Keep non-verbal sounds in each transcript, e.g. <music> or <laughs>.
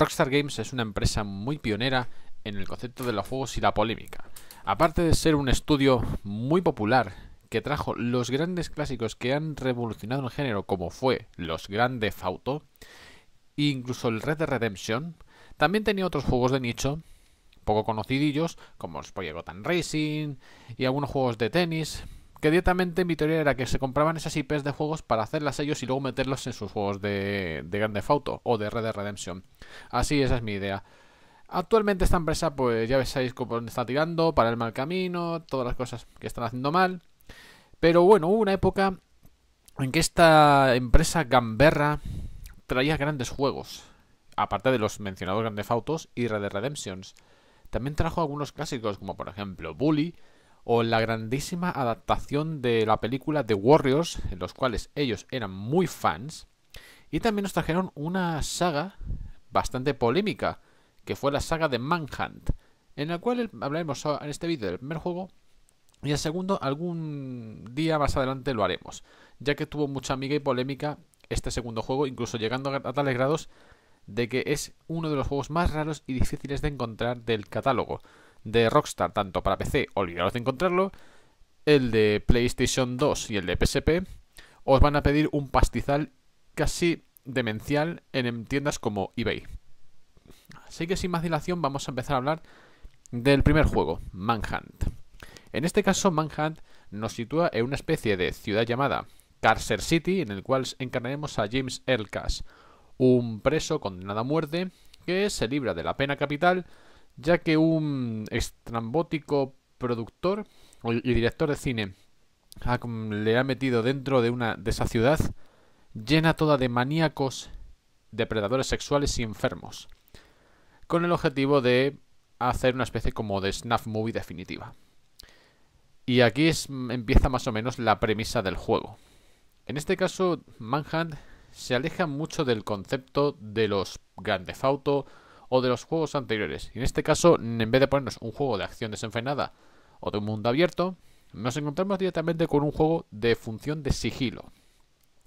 Rockstar Games es una empresa muy pionera en el concepto de los juegos y la polémica. Aparte de ser un estudio muy popular que trajo los grandes clásicos que han revolucionado el género como fue los grandes Fauto e incluso el Red Dead Redemption, también tenía otros juegos de nicho poco conocidillos como Gotham Racing y algunos juegos de tenis que directamente mi teoría era que se compraban esas IPs de juegos para hacerlas ellos y luego meterlos en sus juegos de, de Grand Theft Auto o de Red Dead Redemption. Así, esa es mi idea. Actualmente esta empresa, pues ya veis cómo está tirando, para el mal camino, todas las cosas que están haciendo mal. Pero bueno, hubo una época en que esta empresa gamberra traía grandes juegos. Aparte de los mencionados Theft Autos y Red Dead Redemptions. También trajo algunos clásicos, como por ejemplo Bully, o la grandísima adaptación de la película The Warriors, en los cuales ellos eran muy fans, y también nos trajeron una saga bastante polémica, que fue la saga de Manhunt, en la cual hablaremos en este vídeo del primer juego y el segundo algún día más adelante lo haremos, ya que tuvo mucha amiga y polémica este segundo juego, incluso llegando a tales grados de que es uno de los juegos más raros y difíciles de encontrar del catálogo de Rockstar, tanto para PC, olvidaros de encontrarlo, el de PlayStation 2 y el de PSP, os van a pedir un pastizal casi demencial en tiendas como eBay. Así que sin más dilación vamos a empezar a hablar del primer juego, Manhunt. En este caso, Manhunt nos sitúa en una especie de ciudad llamada Carcer City, en el cual encarnaremos a James Earl un preso condenado a muerte que se libra de la pena capital ya que un estrambótico productor y director de cine le ha metido dentro de una de esa ciudad llena toda de maníacos, depredadores sexuales y enfermos, con el objetivo de hacer una especie como de snuff movie definitiva. Y aquí es, mm, empieza más o menos la premisa del juego. En este caso, Manhunt se aleja mucho del concepto de los grandes Theft o de los juegos anteriores. Y en este caso, en vez de ponernos un juego de acción desenfrenada o de un mundo abierto, nos encontramos directamente con un juego de función de sigilo.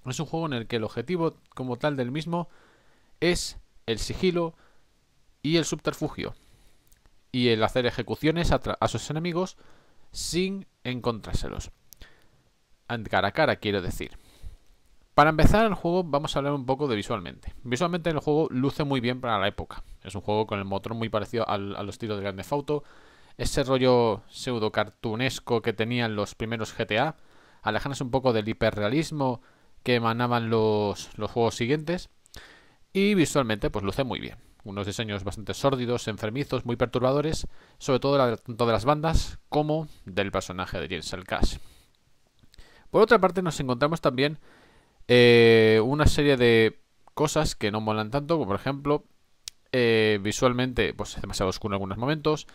Es un juego en el que el objetivo como tal del mismo es el sigilo y el subterfugio. Y el hacer ejecuciones a, sus enemigos sin encontrárselos. Cara a cara quiero decir. Para empezar el juego vamos a hablar un poco de visualmente. Visualmente el juego luce muy bien para la época. Es un juego con el motor muy parecido al, a los tiros de Grande Fauto. Ese rollo pseudo cartunesco que tenían los primeros GTA. Alejarnos un poco del hiperrealismo que emanaban los, juegos siguientes. Y visualmente pues luce muy bien. Unos diseños bastante sórdidos, enfermizos, muy perturbadores. Sobre todo tanto de las bandas como del personaje de James Cash. Por otra parte nos encontramos también eh, una serie de cosas que no molan tanto, como por ejemplo, eh, visualmente pues es demasiado oscuro en algunos momentos.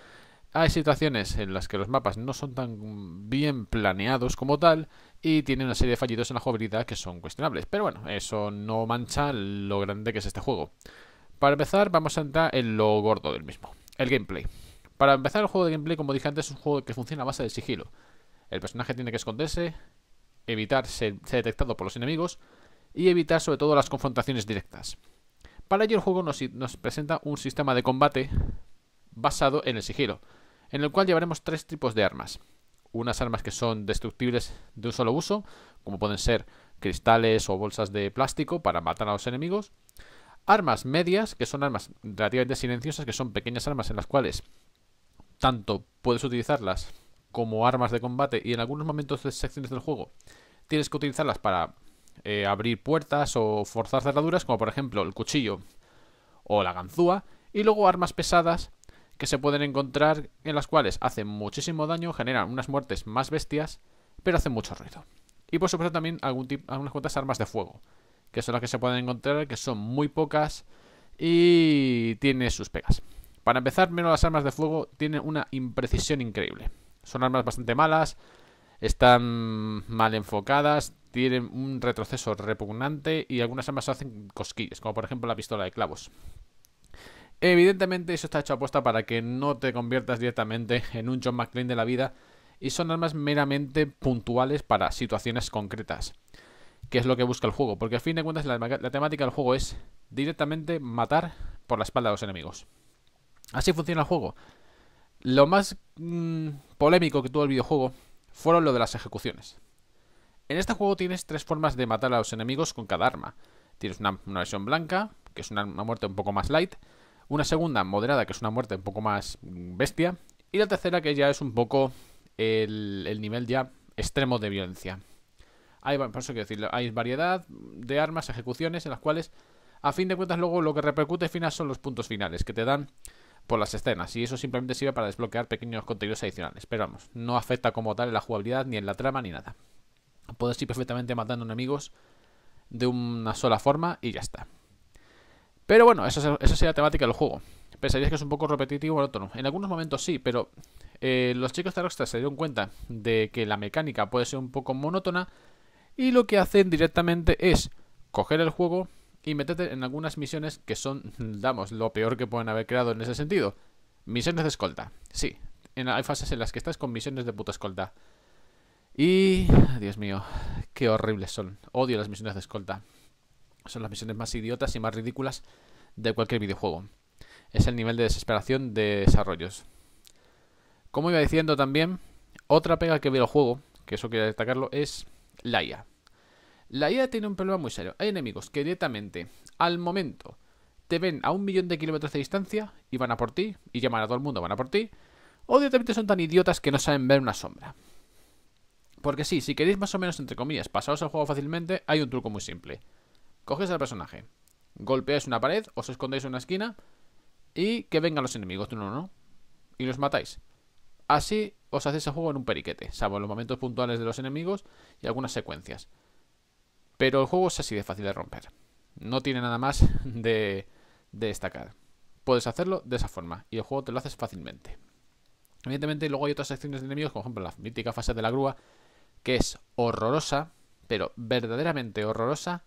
Hay situaciones en las que los mapas no son tan bien planeados como tal y tiene una serie de fallidos en la jugabilidad que son cuestionables. Pero bueno, eso no mancha lo grande que es este juego. Para empezar, vamos a entrar en lo gordo del mismo, el gameplay. Para empezar, el juego de gameplay, como dije antes, es un juego que funciona a base de sigilo. El personaje tiene que esconderse evitar ser, detectado por los enemigos y evitar sobre todo las confrontaciones directas. Para ello el juego nos, presenta un sistema de combate basado en el sigilo, en el cual llevaremos tres tipos de armas. Unas armas que son destructibles de un solo uso, como pueden ser cristales o bolsas de plástico para matar a los enemigos. Armas medias, que son armas relativamente silenciosas, que son pequeñas armas en las cuales tanto puedes utilizarlas como armas de combate y en algunos momentos de secciones del juego tienes que utilizarlas para eh, abrir puertas o forzar cerraduras, como por ejemplo el cuchillo o la ganzúa, y luego armas pesadas que se pueden encontrar en las cuales hacen muchísimo daño, generan unas muertes más bestias, pero hacen mucho ruido. Y por supuesto también algún algunas cuantas armas de fuego, que son las que se pueden encontrar, que son muy pocas y tiene sus pegas. Para empezar, menos las armas de fuego tienen una imprecisión increíble. Son armas bastante malas, están mal enfocadas, tienen un retroceso repugnante y algunas armas hacen cosquillas, como por ejemplo la pistola de clavos. Evidentemente eso está hecho apuesta para que no te conviertas directamente en un John McClane de la vida y son armas meramente puntuales para situaciones concretas, que es lo que busca el juego, porque al fin de cuentas la, temática del juego es directamente matar por la espalda a los enemigos. Así funciona el juego. Lo más mm, polémico que tuvo el videojuego fueron lo de las ejecuciones. En este juego tienes tres formas de matar a los enemigos con cada arma. Tienes una, versión blanca, que es una, muerte un poco más light, una segunda moderada, que es una muerte un poco más bestia, y la tercera que ya es un poco el, nivel ya extremo de violencia. Hay, por eso decirlo, hay variedad de armas, ejecuciones, en las cuales, a fin de cuentas, luego lo que repercute final son los puntos finales, que te dan por las escenas y eso simplemente sirve para desbloquear pequeños contenidos adicionales. Pero vamos, no afecta como tal en la jugabilidad, ni en la trama, ni nada. Puedes ir perfectamente matando enemigos de una sola forma y ya está. Pero bueno, esa, sería la temática del juego. Pensarías que es un poco repetitivo o monótono. En algunos momentos sí, pero eh, los chicos de Rockstar se dieron cuenta de que la mecánica puede ser un poco monótona y lo que hacen directamente es coger el juego, y metete en algunas misiones que son, <laughs> damos, lo peor que pueden haber creado en ese sentido. Misiones de escolta. Sí, hay fases en las que estás con misiones de puta escolta. Y... Dios mío, qué horribles son. Odio las misiones de escolta. Son las misiones más idiotas y más ridículas de cualquier videojuego. Es el nivel de desesperación de desarrollos. Como iba diciendo también, otra pega que veo el juego, que eso quería destacarlo, es la IA. La IA tiene un problema muy serio. Hay enemigos que directamente, al momento, te ven a un millón de kilómetros de distancia y van a por ti, y llaman a todo el mundo, van a por ti, o directamente son tan idiotas que no saben ver una sombra. Porque sí, si queréis más o menos, entre comillas, pasaros el juego fácilmente, hay un truco muy simple. Coges al personaje, golpeáis una pared, os escondéis en una esquina, y que vengan los enemigos, tú no, no, y los matáis. Así os hacéis el juego en un periquete, salvo los momentos puntuales de los enemigos y algunas secuencias. Pero el juego es así de fácil de romper. No tiene nada más de, destacar. Puedes hacerlo de esa forma y el juego te lo haces fácilmente. Evidentemente, luego hay otras secciones de enemigos, como por ejemplo la mítica fase de la grúa, que es horrorosa, pero verdaderamente horrorosa.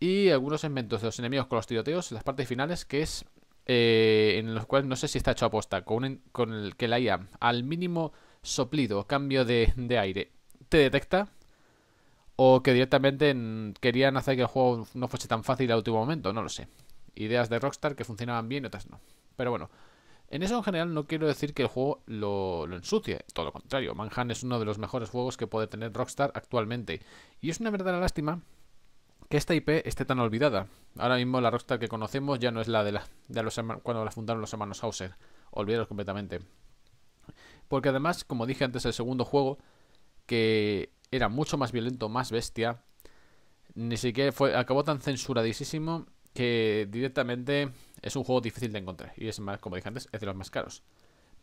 Y algunos inventos de los enemigos con los tiroteos, las partes finales, que es eh, en los cuales no sé si está hecho a con, con el que la IA al mínimo soplido, cambio de aire, te detecta o que directamente querían hacer que el juego no fuese tan fácil al último momento, no lo sé. Ideas de Rockstar que funcionaban bien y otras no. Pero bueno, en eso en general no quiero decir que el juego lo, ensucie, todo lo contrario, Manhunt es uno de los mejores juegos que puede tener Rockstar actualmente. Y es una verdadera lástima que esta IP esté tan olvidada. Ahora mismo la Rockstar que conocemos ya no es la de, la, de los, cuando la fundaron los hermanos Hauser, olvidaros completamente. Porque además, como dije antes, el segundo juego que era mucho más violento, más bestia. Ni siquiera fue, acabó tan censuradísimo que directamente es un juego difícil de encontrar. Y es más, como dije antes, es de los más caros.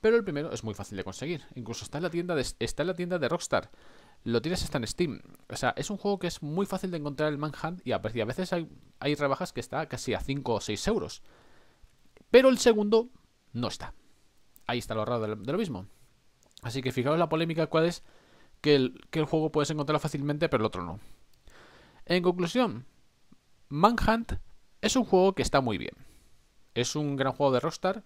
Pero el primero es muy fácil de conseguir. Incluso está en la tienda de, está en la tienda de Rockstar. Lo tienes hasta en Steam. O sea, es un juego que es muy fácil de encontrar el Manhunt y a, veces hay, rebajas que está casi a 5 o 6 euros. Pero el segundo no está. Ahí está lo raro de lo, de lo mismo. Así que fijaos la polémica cuál es que el, juego puedes encontrar fácilmente, pero el otro no. En conclusión, Manhunt es un juego que está muy bien. Es un gran juego de Rockstar.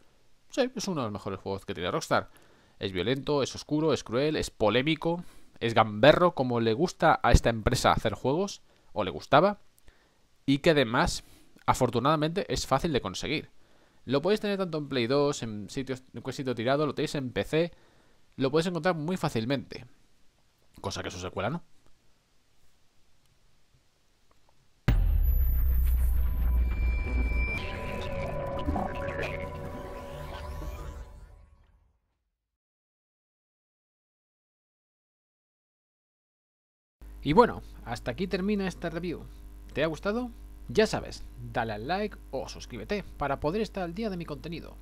Sí, es uno de los mejores juegos que tiene Rockstar. Es violento, es oscuro, es cruel, es polémico, es gamberro, como le gusta a esta empresa hacer juegos, o le gustaba, y que además, afortunadamente, es fácil de conseguir. Lo podéis tener tanto en Play 2, en sitios, en sitio tirado, lo tenéis en PC, lo podéis encontrar muy fácilmente. Cosa que se secuela no. Y bueno, hasta aquí termina esta review. ¿Te ha gustado? Ya sabes, dale al like o suscríbete para poder estar al día de mi contenido.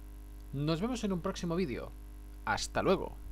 Nos vemos en un próximo vídeo. Hasta luego.